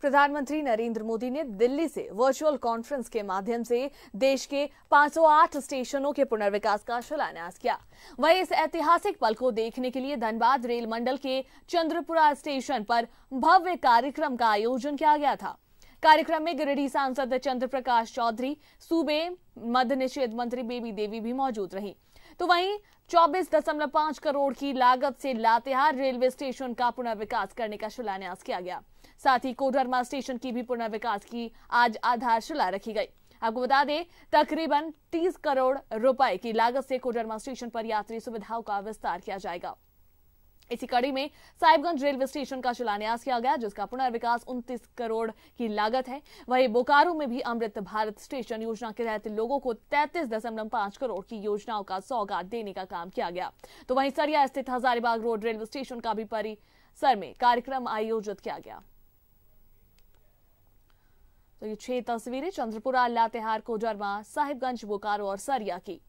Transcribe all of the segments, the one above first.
प्रधानमंत्री नरेंद्र मोदी ने दिल्ली से वर्चुअल कॉन्फ्रेंस के माध्यम से देश के 508 स्टेशनों के पुनर्विकास का शिलान्यास किया वहीं इस ऐतिहासिक पल को देखने के लिए धनबाद रेल मंडल के चंद्रपुरा स्टेशन पर भव्य कार्यक्रम का आयोजन किया गया था कार्यक्रम में गिरिडीह सांसद चंद्र प्रकाश चौधरी सूबे मध्य निषेध मंत्री बेबी देवी भी मौजूद रही तो वहीं 24.5 करोड़ की लागत से लातेहार रेलवे स्टेशन का पुनर्विकास करने का शिलान्यास किया गया साथ ही कोडरमा स्टेशन की भी पुनर्विकास की आज आधारशिला रखी गई आपको बता दें तकरीबन 30 करोड़ रुपए की लागत से कोडरमा स्टेशन पर यात्री सुविधाओं का विस्तार किया जाएगा इसी कड़ी में साहिबगंज रेलवे स्टेशन का शिलान्यास किया गया जिसका पुनर्विकास 29 करोड़ की लागत है वहीं बोकारो में भी अमृत भारत स्टेशन योजना के तहत लोगों को 33.5 करोड़ की योजनाओं का सौगात देने का काम किया गया तो वहीं सरिया स्थित हजारीबाग रोड रेलवे स्टेशन का भी परिसर में कार्यक्रम आयोजित किया गया तो ये छह तस्वीरें चंद्रपुरा लातेहार कोजरमा साहिबगंज बोकारो और सरिया की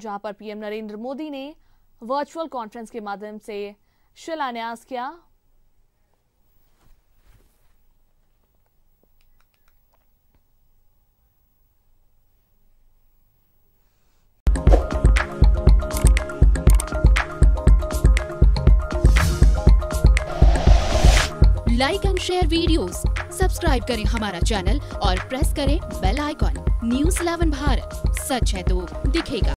जहां पर पीएम नरेंद्र मोदी ने वर्चुअल कॉन्फ्रेंस के माध्यम से शिलान्यास किया like and share videos, subscribe करें हमारा चैनल और प्रेस करें बेल आइकॉन न्यूज 11 भारत सच है तो दिखेगा